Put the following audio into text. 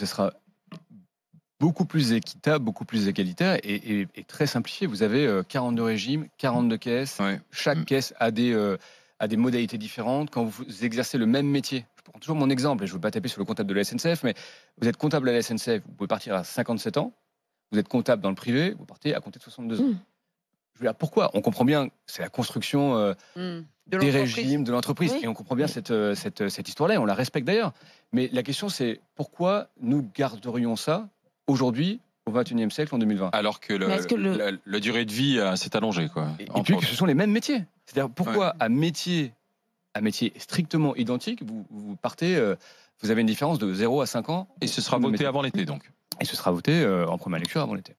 ce sera beaucoup plus équitable, beaucoup plus égalitaire et, et, très simplifié. Vous avez 42 euh, régimes, 42 caisses. Chaque mm. caisse a des, euh, des modalités différentes. Quand vous exercez le même métier, je prends toujours mon exemple, et je ne veux pas taper sur le comptable de la SNCF, mais vous êtes comptable à la SNCF, vous pouvez partir à 57 ans. Vous êtes comptable dans le privé, vous partez à compter de 62 ans. Mm. Je veux dire, pourquoi On comprend bien, c'est la construction. Euh, mm des régimes, de l'entreprise. Et on comprend bien cette, euh, cette, cette histoire-là, et on la respecte d'ailleurs. Mais la question, c'est pourquoi nous garderions ça aujourd'hui au 21e siècle, en 2020. Alors que, le, La, durée de vie euh, s'est allongée. Quoi, et, puis que ce sont les mêmes métiers. C'est-à-dire pourquoi à un, métier, à métier strictement identique, vous, vous partez, euh, vous avez une différence de 0 à 5 ans. Et ce sera voté avant l'été donc Et ce sera voté en première lecture avant l'été.